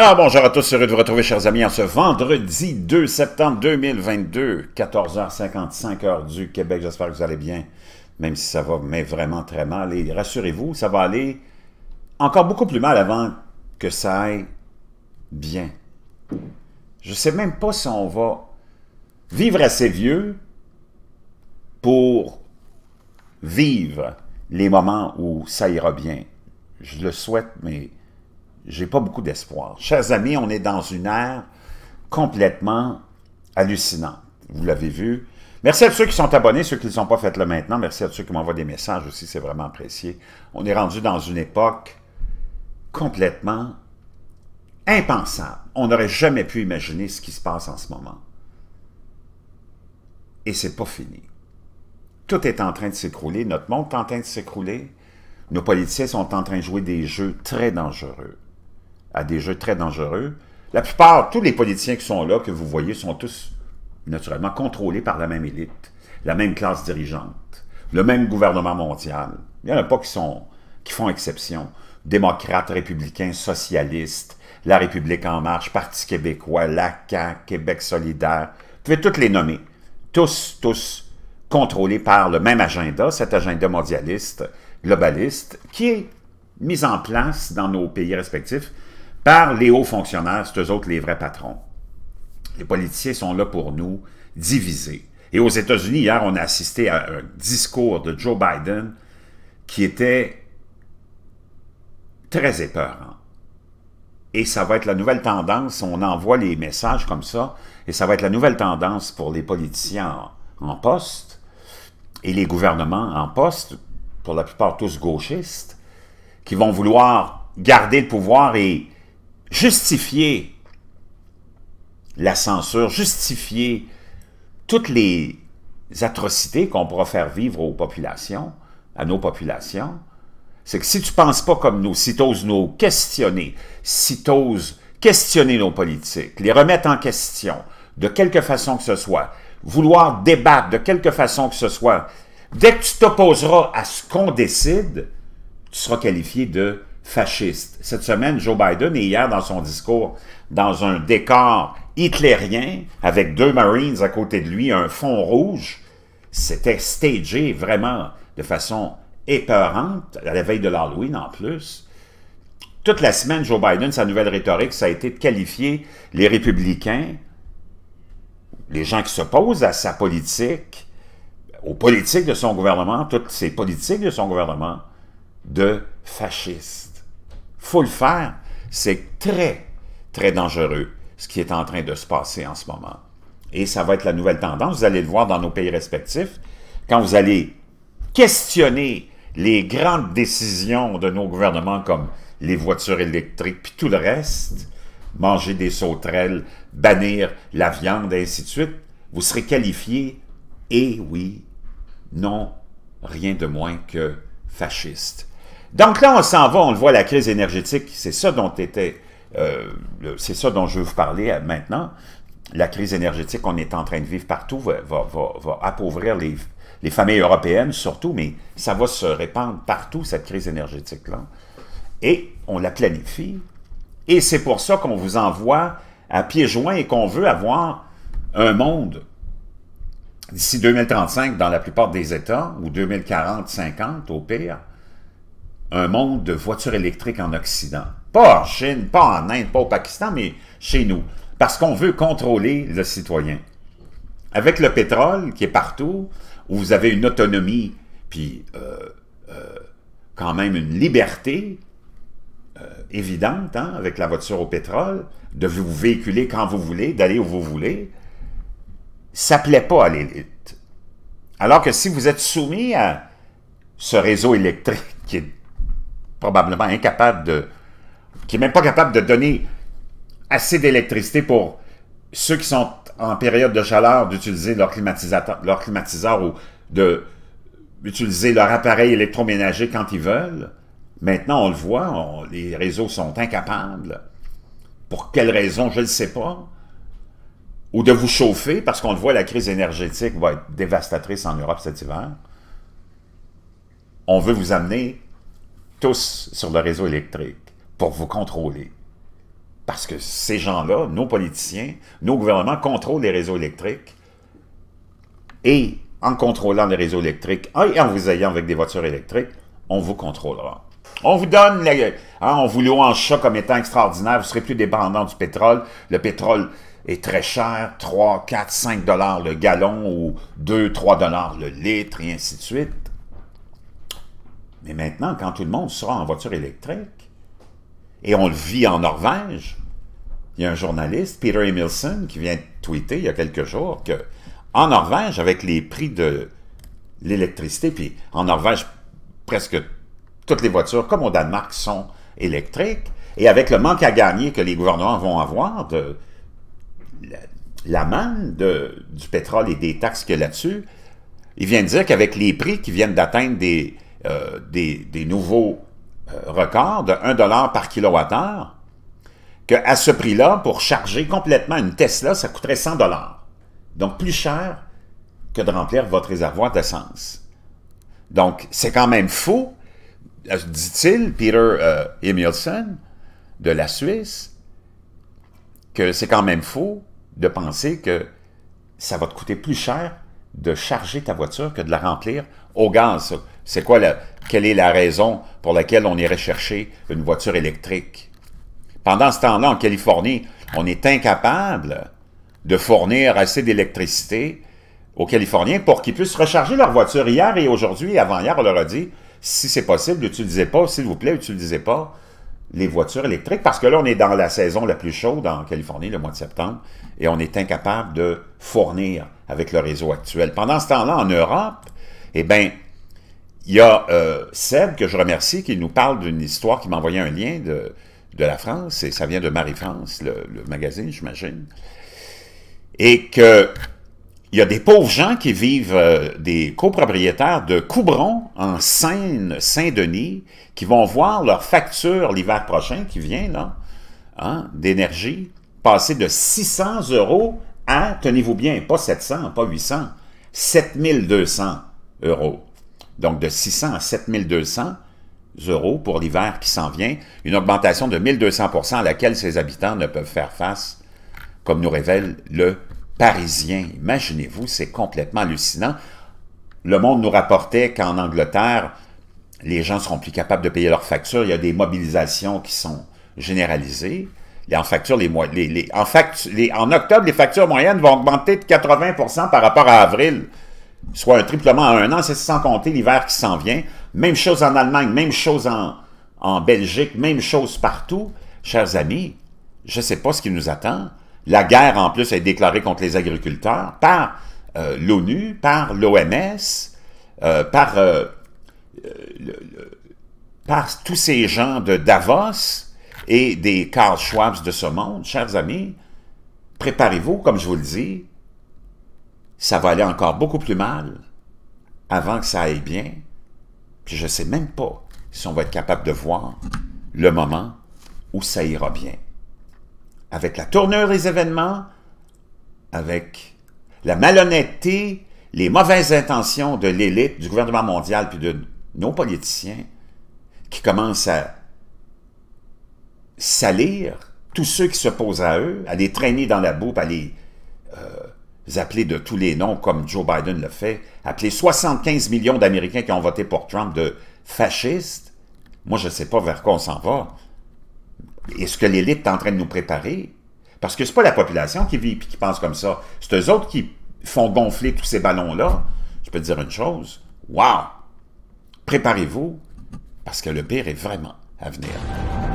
Alors bonjour à tous, heureux de vous retrouver chers amis en ce vendredi 2 septembre 2022, 14h55 heure du Québec. J'espère que vous allez bien, même si ça va mais vraiment très mal. Et rassurez-vous, ça va aller encore beaucoup plus mal avant que ça aille bien. Je ne sais même pas si on va vivre assez vieux pour vivre les moments où ça ira bien. Je le souhaite, mais j'ai pas beaucoup d'espoir. Chers amis, on est dans une ère complètement hallucinante. Vous l'avez vu. Merci à ceux qui sont abonnés, ceux qui ne sont pas, fait le maintenant. Merci à ceux qui m'envoient des messages aussi, c'est vraiment apprécié. On est rendu dans une époque complètement impensable. On n'aurait jamais pu imaginer ce qui se passe en ce moment. Et c'est pas fini. Tout est en train de s'écrouler, notre monde est en train de s'écrouler. Nos politiciens sont en train de jouer des jeux très dangereux à des jeux très dangereux. La plupart, tous les politiciens qui sont là, que vous voyez, sont tous naturellement contrôlés par la même élite, la même classe dirigeante, le même gouvernement mondial. Il n'y en a pas qui, sont, qui font exception. Démocrates, républicains, socialistes, La République en marche, Parti québécois, LACA, Québec solidaire. Vous pouvez toutes les nommer. Tous, tous contrôlés par le même agenda, cet agenda mondialiste, globaliste, qui est mis en place dans nos pays respectifs par les hauts fonctionnaires, c'est eux autres les vrais patrons. Les politiciens sont là pour nous diviser. Et aux États-Unis, hier, on a assisté à un discours de Joe Biden qui était très épeurant. Et ça va être la nouvelle tendance, on envoie les messages comme ça, et ça va être la nouvelle tendance pour les politiciens en poste et les gouvernements en poste, pour la plupart tous gauchistes, qui vont vouloir garder le pouvoir et justifier la censure, justifier toutes les atrocités qu'on pourra faire vivre aux populations, à nos populations, c'est que si tu ne penses pas comme nous, si tu oses nous questionner, si tu oses questionner nos politiques, les remettre en question, de quelque façon que ce soit, vouloir débattre de quelque façon que ce soit, dès que tu t'opposeras à ce qu'on décide, tu seras qualifié de fasciste. Cette semaine, Joe Biden, et hier dans son discours, dans un décor hitlérien, avec deux Marines à côté de lui, un fond rouge, c'était stagé vraiment de façon épeurante, à la veille de l'Halloween en plus. Toute la semaine, Joe Biden, sa nouvelle rhétorique, ça a été de qualifier les républicains, les gens qui s'opposent à sa politique, aux politiques de son gouvernement, toutes ces politiques de son gouvernement, de fascistes faut le faire. C'est très, très dangereux ce qui est en train de se passer en ce moment. Et ça va être la nouvelle tendance. Vous allez le voir dans nos pays respectifs. Quand vous allez questionner les grandes décisions de nos gouvernements comme les voitures électriques, puis tout le reste, manger des sauterelles, bannir la viande, et ainsi de suite, vous serez qualifié, et eh oui, non, rien de moins que fasciste. Donc là, on s'en va, on le voit, la crise énergétique, c'est ça dont était, euh, c'est ça dont je veux vous parler euh, maintenant. La crise énergétique qu'on est en train de vivre partout va, appauvrir les, les, familles européennes surtout, mais ça va se répandre partout, cette crise énergétique-là. Et on la planifie. Et c'est pour ça qu'on vous envoie à pieds joints et qu'on veut avoir un monde d'ici 2035 dans la plupart des États, ou 2040-50 au pire, un monde de voitures électriques en Occident. Pas en Chine, pas en Inde, pas au Pakistan, mais chez nous. Parce qu'on veut contrôler le citoyen. Avec le pétrole qui est partout, où vous avez une autonomie, puis euh, euh, quand même une liberté euh, évidente hein, avec la voiture au pétrole, de vous véhiculer quand vous voulez, d'aller où vous voulez, ça ne plaît pas à l'élite. Alors que si vous êtes soumis à ce réseau électrique qui est probablement incapable de... qui n'est même pas capable de donner assez d'électricité pour ceux qui sont en période de chaleur d'utiliser leur climatisateur, leur climatiseur ou d'utiliser leur appareil électroménager quand ils veulent. Maintenant, on le voit, les réseaux sont incapables. Pour quelles raisons, je ne sais pas. Ou de vous chauffer, parce qu'on le voit, la crise énergétique va être dévastatrice en Europe cet hiver. On veut vous amener tous sur le réseau électrique pour vous contrôler. Parce que ces gens-là, nos politiciens, nos gouvernements contrôlent les réseaux électriques. Et en contrôlant les réseaux électriques ah, et en vous ayant avec des voitures électriques, on vous contrôlera. On vous donne, les, hein, on vous en chat comme étant extraordinaire, vous serez plus dépendant du pétrole. Le pétrole est très cher, 3, 4, 5 dollars le gallon ou 2, 3 dollars le litre et ainsi de suite. Mais maintenant, quand tout le monde sera en voiture électrique, et on le vit en Norvège, il y a un journaliste, Peter Emilson, qui vient de tweeter il y a quelques jours que en Norvège, avec les prix de l'électricité, puis en Norvège, presque toutes les voitures, comme au Danemark, sont électriques, et avec le manque à gagner que les gouvernements vont avoir de la manne du pétrole et des taxes qu'il y a là-dessus, il vient de dire qu'avec les prix qui viennent d'atteindre des euh, des, nouveaux euh, records de 1 par kilowattheure, qu'à ce prix-là, pour charger complètement une Tesla, ça coûterait 100 Donc, plus cher que de remplir votre réservoir d'essence. Donc, c'est quand même faux, euh, dit-il, Peter Emilson, de la Suisse, que c'est quand même faux de penser que ça va te coûter plus cher de charger ta voiture que de la remplir au gaz. C'est quoi la, quelle est la raison pour laquelle on irait chercher une voiture électrique? Pendant ce temps-là, en Californie, on est incapable de fournir assez d'électricité aux Californiens pour qu'ils puissent recharger leur voiture. Hier et aujourd'hui, avant-hier, on leur a dit, si c'est possible, n'utilisez pas, s'il vous plaît, n'utilisez pas les voitures électriques, parce que là, on est dans la saison la plus chaude en Californie, le mois de septembre, et on est incapable de fournir avec le réseau actuel. Pendant ce temps-là, en Europe, eh bien, il y a euh, Seb, que je remercie, qui nous parle d'une histoire, qui m'a envoyé un lien de, la France, et ça vient de Marie-France, le, magazine, j'imagine, et que il y a des pauvres gens qui vivent, euh, des copropriétaires de Coubron, en Seine, Saint-Denis, qui vont voir leur facture l'hiver prochain, qui vient, là, hein, d'énergie, passer de 600 euros Hein? tenez-vous bien, pas 700, pas 800, 7200 euros. Donc de 600 à 7200 euros pour l'hiver qui s'en vient, une augmentation de 1200 à laquelle ses habitants ne peuvent faire face, comme nous révèle le Parisien. Imaginez-vous, c'est complètement hallucinant. Le Monde nous rapportait qu'en Angleterre, les gens seront plus capables de payer leurs factures. Il y a des mobilisations qui sont généralisées en les, les, en, les, en octobre, les factures moyennes vont augmenter de 80 par rapport à avril, soit un triplement à un an, c'est sans compter l'hiver qui s'en vient. Même chose en Allemagne, même chose en, en Belgique, même chose partout. Chers amis, je ne sais pas ce qui nous attend. La guerre, en plus, est déclarée contre les agriculteurs par euh, l'ONU, par l'OMS, euh, par, euh, par tous ces gens de Davos et des Carl Schwab de ce monde, chers amis, préparez-vous, comme je vous le dis, ça va aller encore beaucoup plus mal avant que ça aille bien. Puis je ne sais même pas si on va être capable de voir le moment où ça ira bien. Avec la tournure des événements, avec la malhonnêteté, les mauvaises intentions de l'élite, du gouvernement mondial, puis de nos politiciens, qui commencent à salir tous ceux qui s'opposent à eux, à les traîner dans la boue, à les euh, appeler de tous les noms, comme Joe Biden le fait, appeler 75 millions d'Américains qui ont voté pour Trump de fascistes, moi je ne sais pas vers quoi on s'en va. Est-ce que l'élite est en train de nous préparer? Parce que c'est pas la population qui vit et qui pense comme ça. C'est eux autres qui font gonfler tous ces ballons-là. Je peux dire une chose. Wow! Préparez-vous, parce que le pire est vraiment à venir.